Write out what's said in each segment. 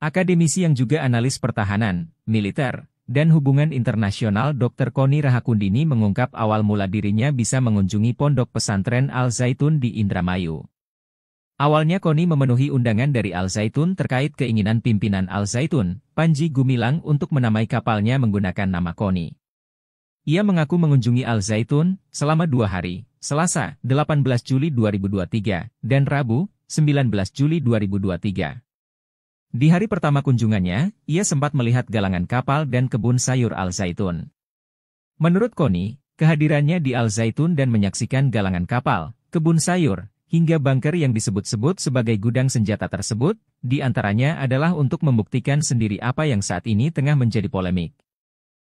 Akademisi yang juga analis pertahanan, militer, dan hubungan internasional Dr. Koni Rahakundini mengungkap awal mula dirinya bisa mengunjungi pondok pesantren Al-Zaitun di Indramayu. Awalnya Koni memenuhi undangan dari Al-Zaitun terkait keinginan pimpinan Al-Zaitun, Panji Gumilang untuk menamai kapalnya menggunakan nama Koni. Ia mengaku mengunjungi Al-Zaitun selama dua hari, Selasa 18 Juli 2023 dan Rabu 19 Juli 2023. Di hari pertama kunjungannya, ia sempat melihat galangan kapal dan kebun sayur Al-Zaitun. Menurut Koni, kehadirannya di Al-Zaitun dan menyaksikan galangan kapal, kebun sayur, hingga bunker yang disebut-sebut sebagai gudang senjata tersebut, di antaranya adalah untuk membuktikan sendiri apa yang saat ini tengah menjadi polemik.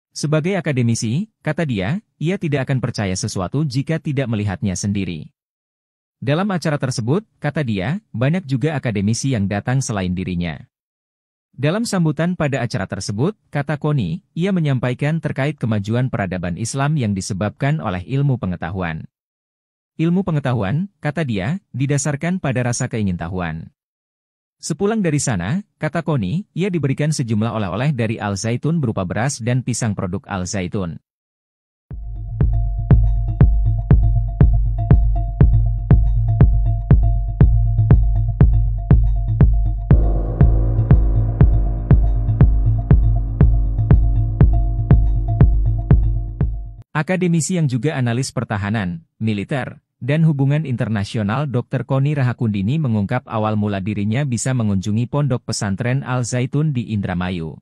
Sebagai akademisi, kata dia, ia tidak akan percaya sesuatu jika tidak melihatnya sendiri. Dalam acara tersebut, kata dia, banyak juga akademisi yang datang selain dirinya. Dalam sambutan pada acara tersebut, kata Koni, ia menyampaikan terkait kemajuan peradaban Islam yang disebabkan oleh ilmu pengetahuan. Ilmu pengetahuan, kata dia, didasarkan pada rasa keingintahuan. Sepulang dari sana, kata Koni, ia diberikan sejumlah oleh-oleh dari Al-Zaitun berupa beras dan pisang produk Al-Zaitun. Akademisi yang juga analis pertahanan, militer, dan hubungan internasional Dr. Koni Rahakundini mengungkap awal mula dirinya bisa mengunjungi pondok pesantren Al-Zaitun di Indramayu.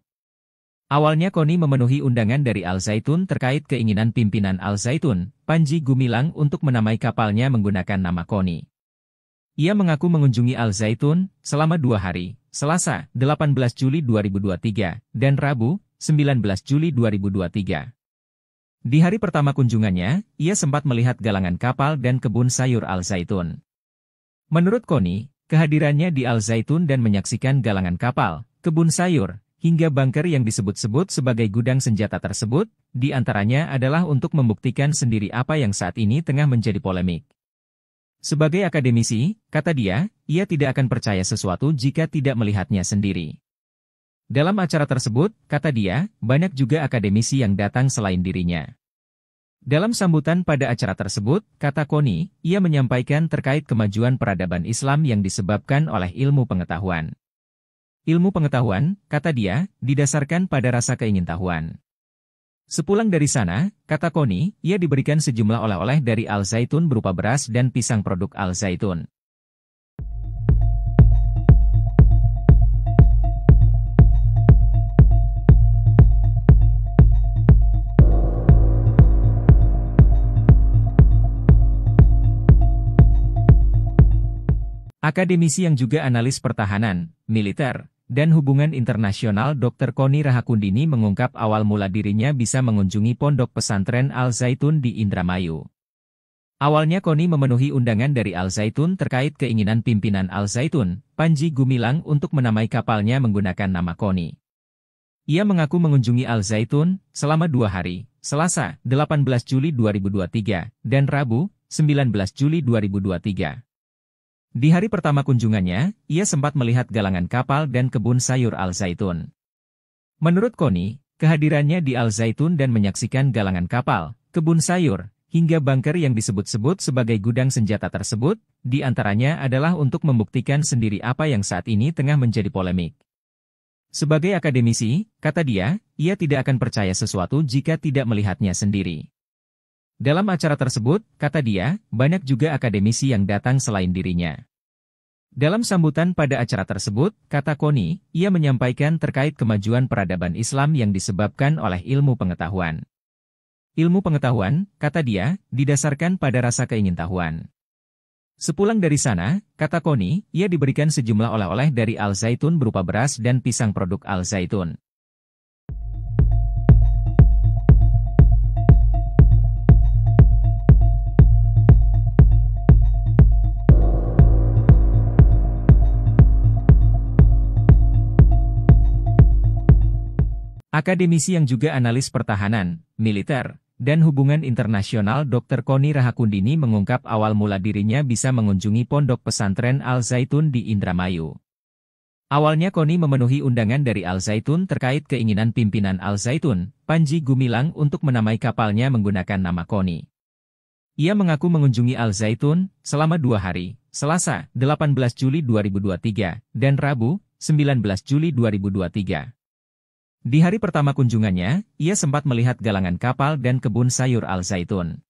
Awalnya Koni memenuhi undangan dari Al-Zaitun terkait keinginan pimpinan Al-Zaitun, Panji Gumilang untuk menamai kapalnya menggunakan nama Koni. Ia mengaku mengunjungi Al-Zaitun selama dua hari, Selasa 18 Juli 2023 dan Rabu 19 Juli 2023. Di hari pertama kunjungannya, ia sempat melihat galangan kapal dan kebun sayur Al-Zaitun. Menurut Koni, kehadirannya di Al-Zaitun dan menyaksikan galangan kapal, kebun sayur, hingga bunker yang disebut-sebut sebagai gudang senjata tersebut, di antaranya adalah untuk membuktikan sendiri apa yang saat ini tengah menjadi polemik. Sebagai akademisi, kata dia, ia tidak akan percaya sesuatu jika tidak melihatnya sendiri. Dalam acara tersebut, kata dia, banyak juga akademisi yang datang selain dirinya. Dalam sambutan pada acara tersebut, kata Koni, ia menyampaikan terkait kemajuan peradaban Islam yang disebabkan oleh ilmu pengetahuan. Ilmu pengetahuan, kata dia, didasarkan pada rasa keingintahuan. Sepulang dari sana, kata Koni, ia diberikan sejumlah oleh-oleh dari Al-Zaitun berupa beras dan pisang produk Al-Zaitun. Akademisi yang juga analis pertahanan, militer, dan hubungan internasional Dr. Koni Rahakundini mengungkap awal mula dirinya bisa mengunjungi pondok pesantren Al-Zaitun di Indramayu. Awalnya Koni memenuhi undangan dari Al-Zaitun terkait keinginan pimpinan Al-Zaitun, Panji Gumilang untuk menamai kapalnya menggunakan nama Koni. Ia mengaku mengunjungi Al-Zaitun selama dua hari, Selasa 18 Juli 2023 dan Rabu 19 Juli 2023. Di hari pertama kunjungannya, ia sempat melihat galangan kapal dan kebun sayur Al-Zaitun. Menurut Koni, kehadirannya di Al-Zaitun dan menyaksikan galangan kapal, kebun sayur, hingga bunker yang disebut-sebut sebagai gudang senjata tersebut, di antaranya adalah untuk membuktikan sendiri apa yang saat ini tengah menjadi polemik. Sebagai akademisi, kata dia, ia tidak akan percaya sesuatu jika tidak melihatnya sendiri. Dalam acara tersebut, kata dia, banyak juga akademisi yang datang selain dirinya. Dalam sambutan pada acara tersebut, kata Koni, ia menyampaikan terkait kemajuan peradaban Islam yang disebabkan oleh ilmu pengetahuan. Ilmu pengetahuan, kata dia, didasarkan pada rasa keingintahuan. Sepulang dari sana, kata Koni, ia diberikan sejumlah oleh-oleh dari Al-Zaitun berupa beras dan pisang produk Al-Zaitun. Akademisi yang juga analis pertahanan, militer, dan hubungan internasional Dr. Koni Rahakundini mengungkap awal mula dirinya bisa mengunjungi pondok pesantren Al-Zaitun di Indramayu. Awalnya Koni memenuhi undangan dari Al-Zaitun terkait keinginan pimpinan Al-Zaitun, Panji Gumilang untuk menamai kapalnya menggunakan nama Koni. Ia mengaku mengunjungi Al-Zaitun selama dua hari, Selasa 18 Juli 2023 dan Rabu 19 Juli 2023. Di hari pertama kunjungannya, ia sempat melihat galangan kapal dan kebun sayur Al-Zaitun.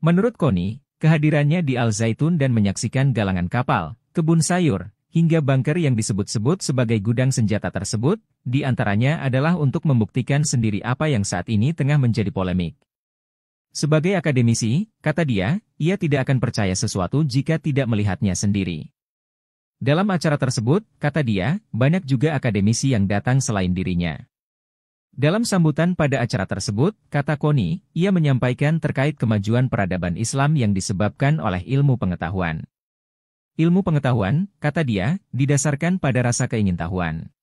Menurut Koni, kehadirannya di Al-Zaitun dan menyaksikan galangan kapal, kebun sayur, hingga bunker yang disebut-sebut sebagai gudang senjata tersebut, di antaranya adalah untuk membuktikan sendiri apa yang saat ini tengah menjadi polemik. Sebagai akademisi, kata dia, ia tidak akan percaya sesuatu jika tidak melihatnya sendiri. Dalam acara tersebut, kata dia, banyak juga akademisi yang datang selain dirinya. Dalam sambutan pada acara tersebut, kata Koni, ia menyampaikan terkait kemajuan peradaban Islam yang disebabkan oleh ilmu pengetahuan. Ilmu pengetahuan, kata dia, didasarkan pada rasa keingintahuan.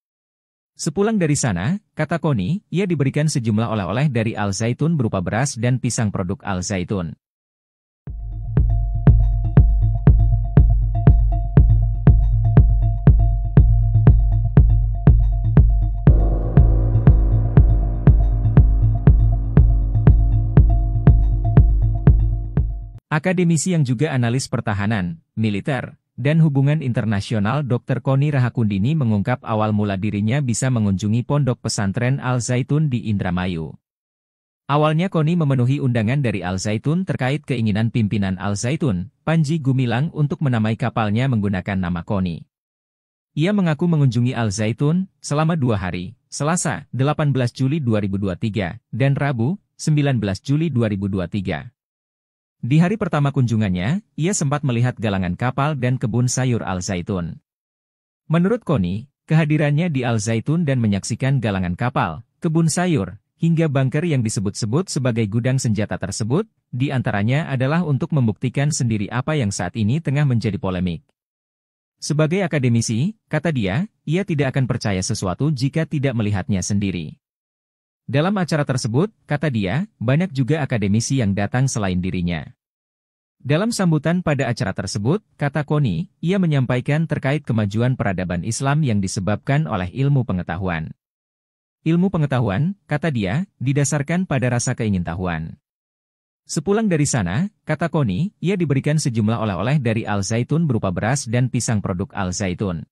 Sepulang dari sana, kata Koni, ia diberikan sejumlah oleh-oleh dari Al-Zaitun berupa beras dan pisang produk Al-Zaitun. Akademisi yang juga analis pertahanan, militer, dan hubungan internasional Dr. Koni Rahakundini mengungkap awal mula dirinya bisa mengunjungi pondok pesantren Al-Zaitun di Indramayu. Awalnya Koni memenuhi undangan dari Al-Zaitun terkait keinginan pimpinan Al-Zaitun, Panji Gumilang untuk menamai kapalnya menggunakan nama Koni. Ia mengaku mengunjungi Al-Zaitun selama dua hari, Selasa 18 Juli 2023 dan Rabu 19 Juli 2023. Di hari pertama kunjungannya, ia sempat melihat galangan kapal dan kebun sayur Al-Zaitun. Menurut Koni, kehadirannya di Al-Zaitun dan menyaksikan galangan kapal, kebun sayur, hingga bunker yang disebut-sebut sebagai gudang senjata tersebut, di antaranya adalah untuk membuktikan sendiri apa yang saat ini tengah menjadi polemik. Sebagai akademisi, kata dia, ia tidak akan percaya sesuatu jika tidak melihatnya sendiri. Dalam acara tersebut, kata dia, banyak juga akademisi yang datang selain dirinya. Dalam sambutan pada acara tersebut, kata Koni, ia menyampaikan terkait kemajuan peradaban Islam yang disebabkan oleh ilmu pengetahuan. Ilmu pengetahuan, kata dia, didasarkan pada rasa keingintahuan. Sepulang dari sana, kata Koni, ia diberikan sejumlah oleh-oleh dari Al-Zaitun berupa beras dan pisang produk Al-Zaitun.